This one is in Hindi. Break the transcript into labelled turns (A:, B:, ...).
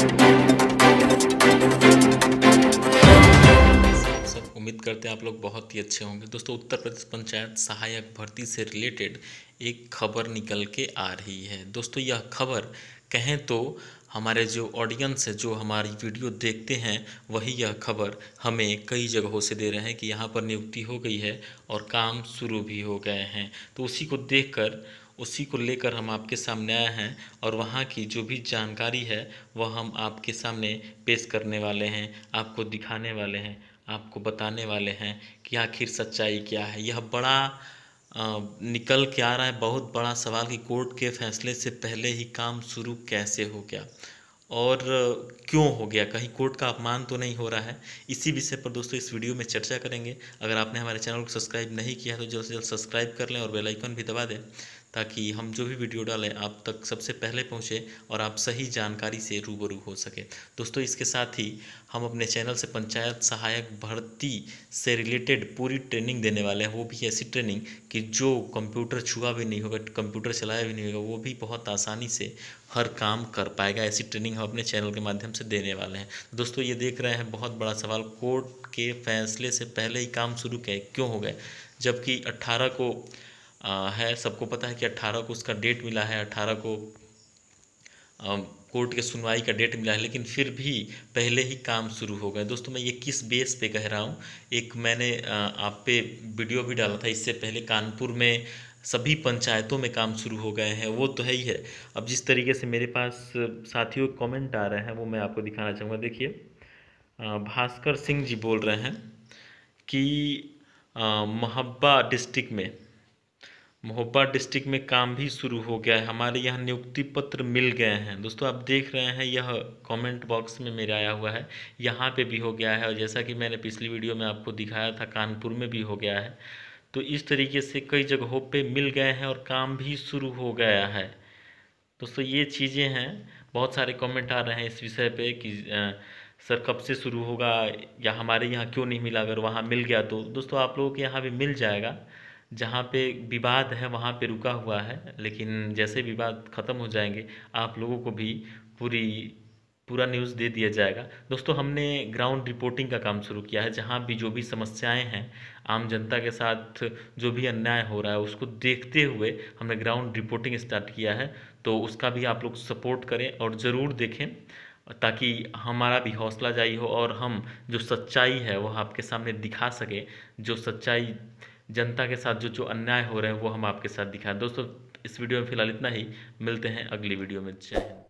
A: उम्मीद करते हैं आप लोग बहुत ही अच्छे होंगे दोस्तों उत्तर प्रदेश पंचायत सहायक भर्ती से रिलेटेड एक खबर निकल के आ रही है दोस्तों यह खबर कहें तो हमारे जो ऑडियंस है जो हमारी वीडियो देखते हैं वही यह खबर हमें कई जगहों से दे रहे हैं कि यहाँ पर नियुक्ति हो गई है और काम शुरू भी हो गए हैं तो उसी को कर उसी को लेकर हम आपके सामने आए हैं और वहाँ की जो भी जानकारी है वह हम आपके सामने पेश करने वाले हैं आपको दिखाने वाले हैं आपको बताने वाले हैं कि आखिर सच्चाई क्या है यह बड़ा निकल के आ रहा है बहुत बड़ा सवाल कि कोर्ट के फैसले से पहले ही काम शुरू कैसे हो गया और क्यों हो गया कहीं कोर्ट का अपमान तो नहीं हो रहा है इसी विषय पर दोस्तों इस वीडियो में चर्चा करेंगे अगर आपने हमारे चैनल को सब्सक्राइब नहीं किया तो जल्द से जल्द सब्सक्राइब कर लें और बेल आइकन भी दबा दें ताकि हम जो भी वीडियो डालें आप तक सबसे पहले पहुंचे और आप सही जानकारी से रूबरू हो सके दोस्तों इसके साथ ही हम अपने चैनल से पंचायत सहायक भर्ती से रिलेटेड पूरी ट्रेनिंग देने वाले हैं वो भी ऐसी ट्रेनिंग कि जो कंप्यूटर छुआ भी नहीं होगा कंप्यूटर चलाया भी नहीं होगा वो भी बहुत आसानी से हर काम कर पाएगा ऐसी ट्रेनिंग हम अपने चैनल के माध्यम से देने वाले हैं दोस्तों ये देख रहे हैं बहुत बड़ा सवाल कोर्ट के फैसले से पहले ही काम शुरू किए क्यों हो गए जबकि अट्ठारह को है सबको पता है कि अट्ठारह को उसका डेट मिला है अट्ठारह को कोर्ट के सुनवाई का डेट मिला है लेकिन फिर भी पहले ही काम शुरू हो गए दोस्तों मैं ये किस बेस पे कह रहा हूँ एक मैंने आप पे वीडियो भी डाला था इससे पहले कानपुर में सभी पंचायतों में काम शुरू हो गए हैं वो तो है ही है अब जिस तरीके से मेरे पास साथियों कमेंट आ रहे हैं वो मैं आपको दिखाना चाहूँगा देखिए भास्कर सिंह जी बोल रहे हैं कि महब्बा डिस्ट्रिक्ट में महोबा डिस्ट्रिक्ट में काम भी शुरू हो गया है हमारे यहाँ नियुक्ति पत्र मिल गए हैं दोस्तों आप देख रहे हैं यह कमेंट बॉक्स में मेरे आया हुआ है यहाँ पे भी हो गया है और जैसा कि मैंने पिछली वीडियो में आपको दिखाया था कानपुर में भी हो गया है तो इस तरीके से कई जगहों पे मिल गए हैं और काम भी शुरू हो गया है दोस्तों ये चीज़ें हैं बहुत सारे कॉमेंट आ रहे हैं इस विषय पर कि आ, सर कब से शुरू होगा या हमारे यहाँ क्यों नहीं मिला अगर वहाँ मिल गया तो दोस्तों आप लोगों के यहाँ भी मिल जाएगा जहाँ पे विवाद है वहाँ पे रुका हुआ है लेकिन जैसे विवाद ख़त्म हो जाएंगे आप लोगों को भी पूरी पूरा न्यूज़ दे दिया जाएगा दोस्तों हमने ग्राउंड रिपोर्टिंग का काम शुरू किया है जहाँ भी जो भी समस्याएं हैं आम जनता के साथ जो भी अन्याय हो रहा है उसको देखते हुए हमने ग्राउंड रिपोर्टिंग स्टार्ट किया है तो उसका भी आप लोग सपोर्ट करें और ज़रूर देखें ताकि हमारा भी हौसला जाई हो और हम जो सच्चाई है वह आपके सामने दिखा सकें जो सच्चाई जनता के साथ जो जो अन्याय हो रहे हैं वो हम आपके साथ दिखाएं दोस्तों इस वीडियो में फिलहाल इतना ही मिलते हैं अगली वीडियो में जय हिंद